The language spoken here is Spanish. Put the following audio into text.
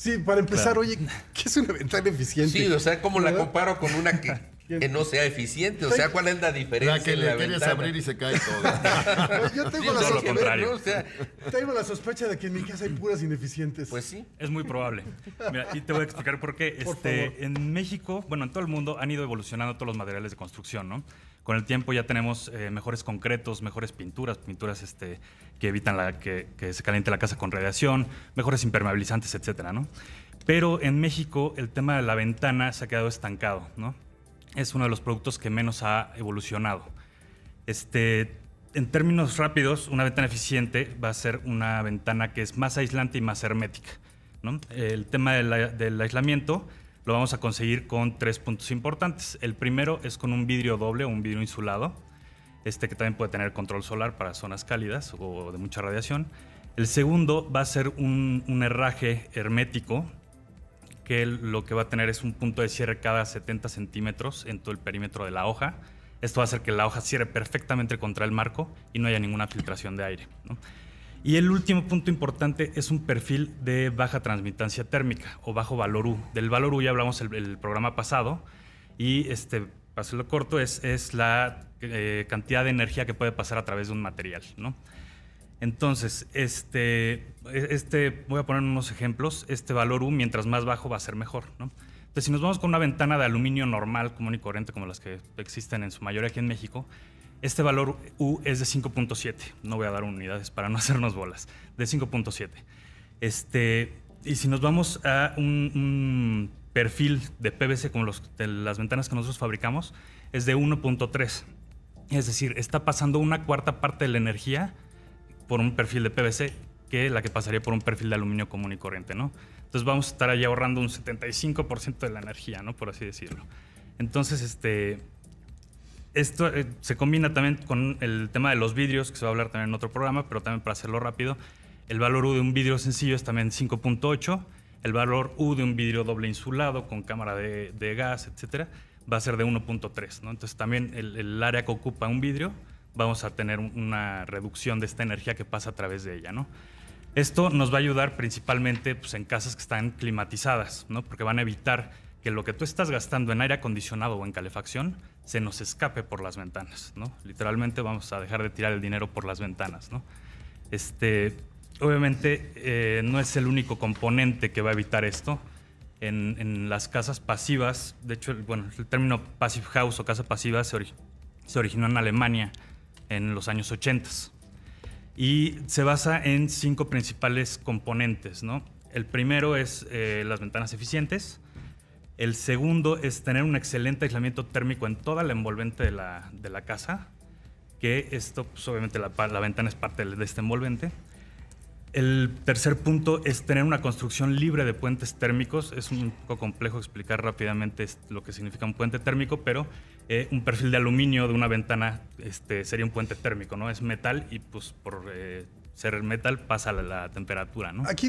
Sí, para empezar, oye, ¿qué es una ventana eficiente? Sí, o sea, ¿cómo la comparo con una que que no sea eficiente. O sea, ¿cuál es la diferencia? que le vienes a abrir y se cae todo. yo tengo, la sospecha, de que en mi casa hay puras ineficientes. Pues sí. Es muy probable. y te voy a explicar por qué. este, en México, bueno, en todo el mundo han ido evolucionando todos los materiales de construcción, ¿no? Con el tiempo ya tenemos eh, mejores concretos, mejores pinturas, pinturas este, que evitan que, que se caliente la casa con radiación, mejores impermeabilizantes, etcétera, ¿no? Pero en México el tema de la ventana se ha quedado estancado, ¿no? es uno de los productos que menos ha evolucionado. Este, en términos rápidos, una ventana eficiente va a ser una ventana que es más aislante y más hermética. El tema del aislamiento lo vamos a conseguir con tres puntos importantes. El primero es con un vidrio doble o un vidrio insulado, este que también puede tener control solar para zonas cálidas o de mucha radiación. El segundo va a ser un, un herraje hermético que lo que va a tener es un punto de cierre cada 70 centímetros en todo el perímetro de la hoja. Esto va a hacer que la hoja cierre perfectamente contra el marco y no haya ninguna filtración de aire. Y el último punto importante es un perfil de baja transmitancia térmica o bajo valor U. Del valor U ya hablamos el, el programa pasado y este, para hacerlo corto, es, es la eh, cantidad de energía que puede pasar a través de un material. ¿no? Entonces, este, e-, este, voy a poner unos ejemplos. Este valor U, mientras más bajo, va a ser mejor. ¿no? Entonces, si nos vamos con una ventana de aluminio normal, común y corriente, como las que existen en su mayoría aquí en México, este valor U es de 5.7. No voy a dar unidades para no hacernos bolas. De 5.7. Este, y si nos vamos a un, perfil de PVC como las ventanas que nosotros fabricamos, es de 1.3. Es decir, está pasando una cuarta parte de la energía por un perfil de PVC que la que pasaría por un perfil de aluminio común y corriente, ¿no? Entonces vamos a estar ahí ahorrando un 75% de la energía, ¿no? Por así decirlo. Entonces, este, esto eh, se combina también con el tema de los vidrios, que se va a hablar también en otro programa, pero también para hacerlo rápido, el valor U de un vidrio sencillo es también 5.8, el valor U de un vidrio doble insulado con cámara de, gas, etcétera, va a ser de 1.3, ¿no? Entonces también el, el área que ocupa un vidrio vamos a tener una reducción de esta energía que pasa a través de ella, ¿no? Esto nos va a ayudar principalmente pues, en casas que están climatizadas, ¿no? Porque van a evitar que lo que tú estás gastando en aire acondicionado o en calefacción se nos escape por las ventanas, ¿no? Literalmente vamos a dejar de tirar el dinero por las ventanas, ¿no? Este, obviamente eh, no es el único componente que va a evitar esto. En, las casas pasivas, de hecho, bueno, el término passive house o casa pasiva se originó en Alemania en los años 80. Y se basa en cinco principales componentes, El primero es eh, las ventanas eficientes. El segundo es tener un excelente aislamiento térmico en toda la envolvente de la, de la casa, que esto, pues, obviamente la, la, ventana es parte de este envolvente. El tercer punto es tener una construcción libre de puentes térmicos. Es un poco complejo explicar rápidamente lo que significa un puente térmico, pero eh, un perfil de aluminio de una ventana este, sería un puente térmico, ¿no? Es metal y pues por eh, ser metal pasa la, la temperatura, ¿no? Aquí